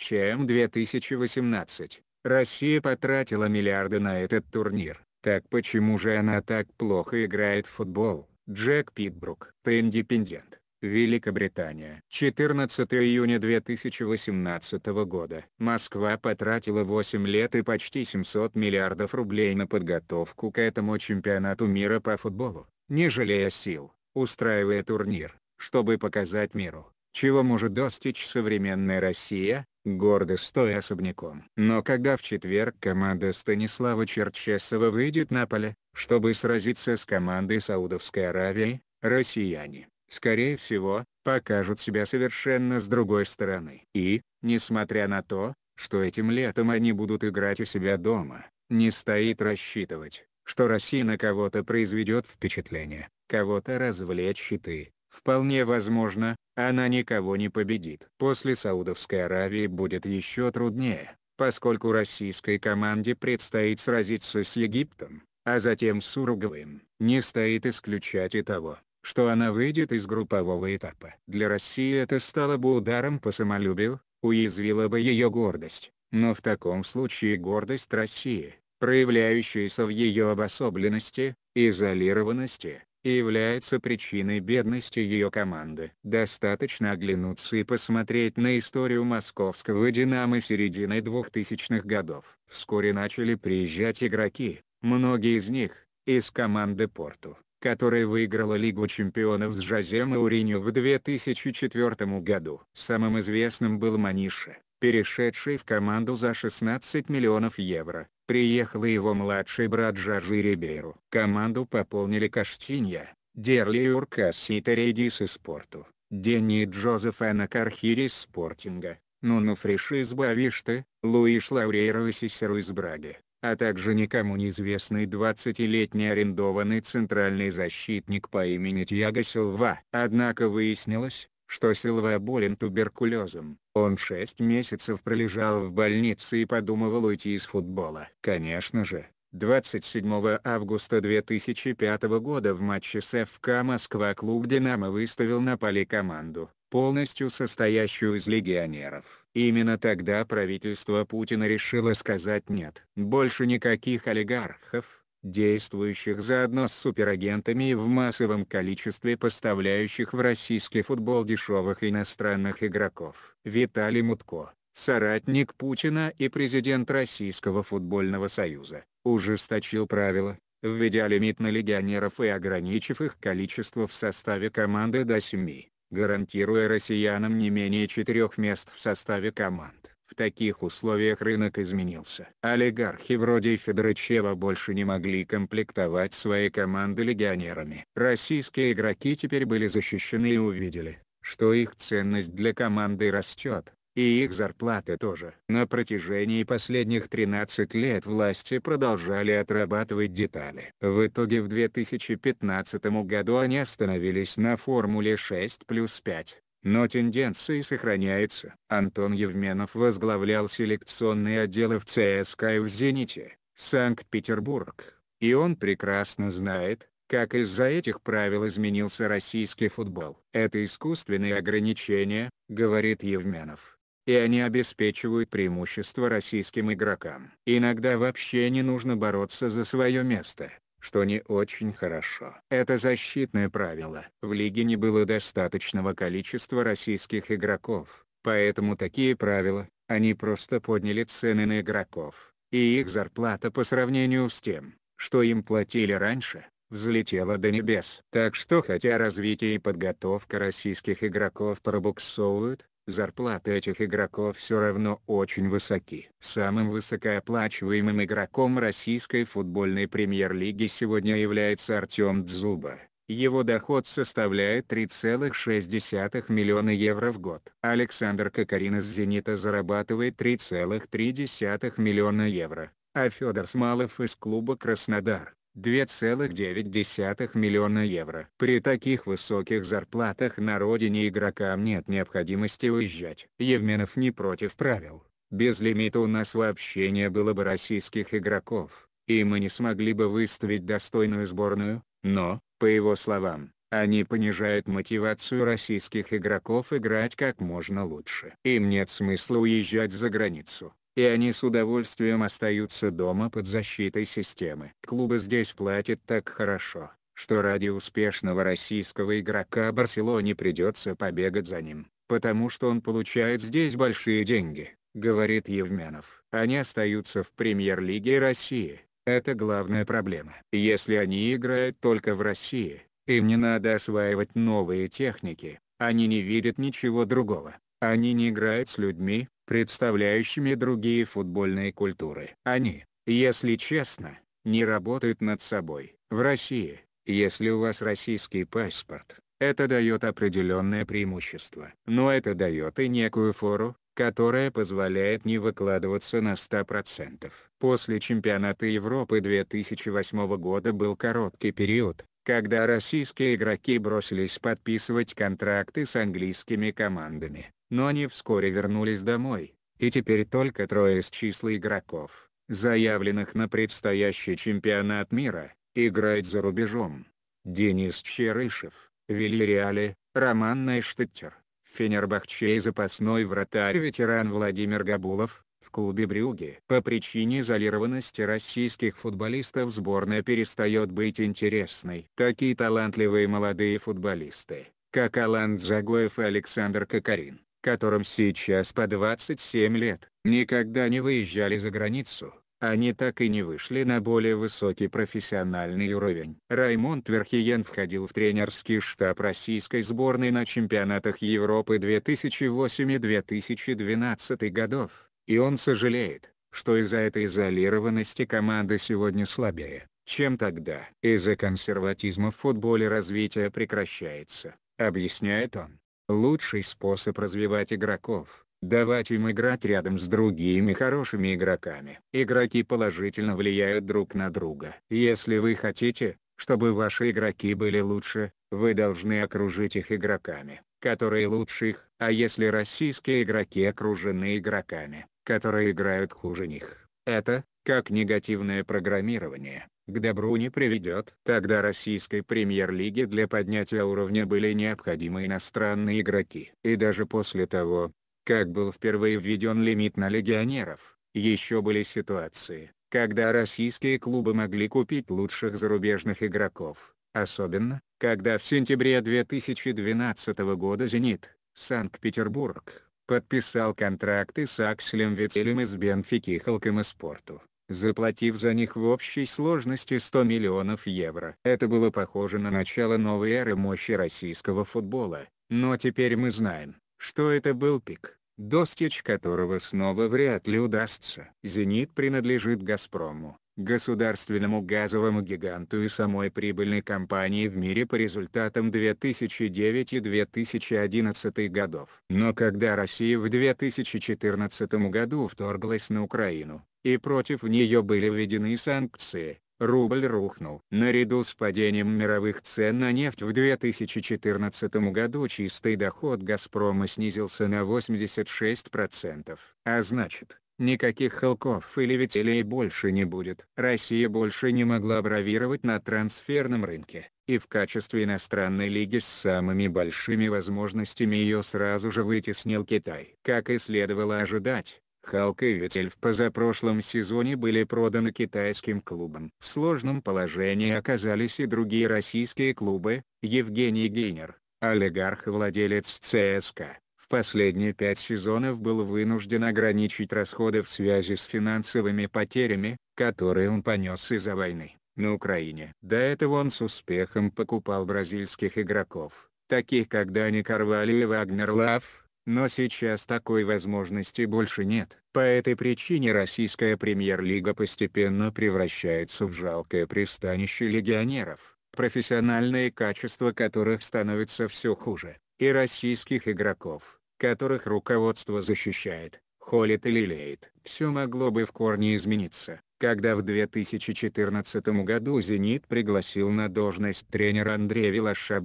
ЧМ 2018. Россия потратила миллиарды на этот турнир. Так почему же она так плохо играет в футбол? Джек Питбрук. The Independent. Великобритания. 14 июня 2018 года. Москва потратила 8 лет и почти 700 миллиардов рублей на подготовку к этому чемпионату мира по футболу, не жалея сил, устраивая турнир, чтобы показать миру, чего может достичь современная Россия, гордо стоя особняком. Но когда в четверг команда Станислава Черчесова выйдет на поле, чтобы сразиться с командой Саудовской Аравии, россияне, скорее всего, покажут себя совершенно с другой стороны. И, несмотря на то, что этим летом они будут играть у себя дома, не стоит рассчитывать, что Россия на кого-то произведет впечатление, кого-то развлечь щиты. Вполне возможно, она никого не победит. После Саудовской Аравии будет еще труднее, поскольку российской команде предстоит сразиться с Египтом, а затем с Уругваем. Не стоит исключать и того, что она выйдет из группового этапа. Для России это стало бы ударом по самолюбию, уязвило бы ее гордость, но в таком случае гордость России, проявляющаяся в ее обособленности, изолированности, и является причиной бедности ее команды. Достаточно оглянуться и посмотреть на историю московского «Динамо» середины 2000-х годов. Вскоре начали приезжать игроки, многие из них, из команды «Порту» которая выиграла Лигу чемпионов с Жозе Мауриньо в 2004 году. Самым известным был Маниша, перешедший в команду за 16 миллионов евро. Приехал и его младший брат Жажи Рибейру. Команду пополнили Каштинья, Дерли Юрка Ситарейдис из Спорту, Дени Джозеф Анакархири из Спортинга, Нуну Фриши из Бавишты, Луиш Лаурейро и Сисеру из Браги, а также никому неизвестный 20-летний арендованный центральный защитник по имени Тьяго Силва. Однако выяснилось, что Силва болен туберкулезом. Он шесть месяцев пролежал в больнице и подумывал уйти из футбола. Конечно же, 27 августа 2005 года в матче с ФК Москва клуб «Динамо» выставил на поле команду, полностью состоящую из легионеров. Именно тогда правительство Путина решило сказать «нет». Больше никаких олигархов, действующих заодно с суперагентами и в массовом количестве поставляющих в российский футбол дешевых иностранных игроков. Виталий Мутко, соратник Путина и президент Российского футбольного союза, ужесточил правила, введя лимит на легионеров и ограничив их количество в составе команды до 7, гарантируя россиянам не менее четырех мест в составе команд. В таких условиях рынок изменился. Олигархи вроде Федорычева больше не могли комплектовать свои команды легионерами. Российские игроки теперь были защищены и увидели, что их ценность для команды растет. И их зарплаты тоже. На протяжении последних 13 лет власти продолжали отрабатывать детали. В итоге в 2015 году они остановились на формуле 6 плюс 5. Но тенденция сохраняется. Антон Евменов возглавлял селекционные отделы в ЦСКА и в «Зените», Санкт-Петербург, и он прекрасно знает, как из-за этих правил изменился российский футбол. Это искусственные ограничения, говорит Евменов. И они обеспечивают преимущество российским игрокам. Иногда вообще не нужно бороться за свое место что не очень хорошо. Это защитное правило. В лиге не было достаточного количества российских игроков, поэтому такие правила, они просто подняли цены на игроков, и их зарплата по сравнению с тем, что им платили раньше, взлетела до небес. Так что хотя развитие и подготовка российских игроков пробуксовывают, Зарплаты этих игроков все равно очень высоки. Самым высокооплачиваемым игроком российской футбольной премьер-лиги сегодня является Артем Дзуба. Его доход составляет 3,6 миллиона евро в год. Александр Кокорин из «Зенита» зарабатывает 3,3 миллиона евро, а Федор Смалов из клуба «Краснодар» 2,9 миллиона евро. При таких высоких зарплатах на родине игрокам нет необходимости уезжать. Евменов не против правил. Без лимита у нас вообще не было бы российских игроков, и мы не смогли бы выставить достойную сборную, но, по его словам, они понижают мотивацию российских игроков играть как можно лучше. Им нет смысла уезжать за границу и они с удовольствием остаются дома под защитой системы. Клубы здесь платят так хорошо, что ради успешного российского игрока Барселоне придется побегать за ним, потому что он получает здесь большие деньги, говорит Евменов. Они остаются в премьер-лиге России, это главная проблема. Если они играют только в России, им не надо осваивать новые техники, они не видят ничего другого. Они не играют с людьми, представляющими другие футбольные культуры. Они, если честно, не работают над собой. В России, если у вас российский паспорт, это дает определенное преимущество. Но это дает и некую фору, которая позволяет не выкладываться на 100%. После чемпионата Европы 2008 года был короткий период, когда российские игроки бросились подписывать контракты с английскими командами но они вскоре вернулись домой, и теперь только трое из числа игроков, заявленных на предстоящий чемпионат мира, играют за рубежом. Денис Черышев, Вильяреале, Роман Найштеттер, Фенербахче и запасной вратарь-ветеран Владимир Габулов, в клубе Брюги. По причине изолированности российских футболистов сборная перестает быть интересной. Такие талантливые молодые футболисты, как Алан Загоев и Александр Кокарин, которым сейчас по 27 лет, никогда не выезжали за границу, они так и не вышли на более высокий профессиональный уровень. Раймонд Верхиен входил в тренерский штаб российской сборной на чемпионатах Европы 2008 и 2012 годов, и он сожалеет, что из-за этой изолированности команда сегодня слабее, чем тогда. Из-за консерватизма в футболе развитие прекращается, объясняет он. Лучший способ развивать игроков – давать им играть рядом с другими хорошими игроками. Игроки положительно влияют друг на друга. Если вы хотите, чтобы ваши игроки были лучше, вы должны окружить их игроками, которые лучше их, а если российские игроки окружены игроками, которые играют хуже них. Это, как негативное программирование, к добру не приведет. Тогда российской премьер-лиге для поднятия уровня были необходимы иностранные игроки. И даже после того, как был впервые введен лимит на легионеров, еще были ситуации, когда российские клубы могли купить лучших зарубежных игроков. Особенно, когда в сентябре 2012 года «Зенит», Санкт-Петербург, подписал контракты с Акселем Вителем из Бенфики и Халком и Спорту заплатив за них в общей сложности 100 миллионов евро. Это было похоже на начало новой эры мощи российского футбола, но теперь мы знаем, что это был пик, достичь которого снова вряд ли удастся. «Зенит» принадлежит «Газпрому», государственному газовому гиганту и самой прибыльной компании в мире по результатам 2009 и 2011 годов. Но когда Россия в 2014 году вторглась на Украину, и против нее были введены санкции, рубль рухнул. Наряду с падением мировых цен на нефть в 2014 году чистый доход «Газпрома» снизился на 86%. А значит, никаких «Холков» или «Ветелей» больше не будет. Россия больше не могла бравировать на трансферном рынке, и в качестве иностранной лиги с самыми большими возможностями ее сразу же вытеснил Китай. Как и следовало ожидать, Халк и Ветель в позапрошлом сезоне были проданы китайским клубам. В сложном положении оказались и другие российские клубы, Евгений Гейнер, олигарх-владелец ЦСКА. В последние пять сезонов был вынужден ограничить расходы в связи с финансовыми потерями, которые он понес из-за войны на Украине. До этого он с успехом покупал бразильских игроков, таких как Дани Карвали и Вагнер Лав, но сейчас такой возможности больше нет. По этой причине российская премьер-лига постепенно превращается в жалкое пристанище легионеров, профессиональные качества которых становятся все хуже, и российских игроков, которых руководство защищает, холит и лелеет. Все могло бы в корне измениться, когда в 2014 году «Зенит» пригласил на должность тренера Андрея Вилаша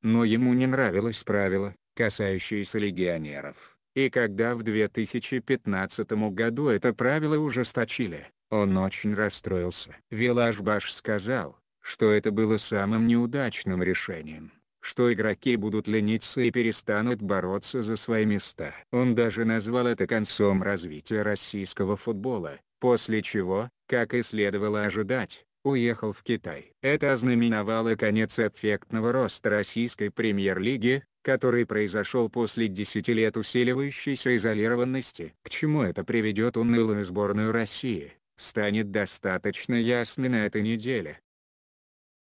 Но ему не нравилось правило, касающиеся легионеров. И когда в 2015 году это правило ужесточили, он очень расстроился. Вилаш сказал, что это было самым неудачным решением, что игроки будут лениться и перестанут бороться за свои места. Он даже назвал это концом развития российского футбола, после чего, как и следовало ожидать, уехал в Китай. Это ознаменовало конец эффектного роста российской премьер-лиги, который произошел после 10 лет усиливающейся изолированности. К чему это приведет унылую сборную России, станет достаточно ясно на этой неделе.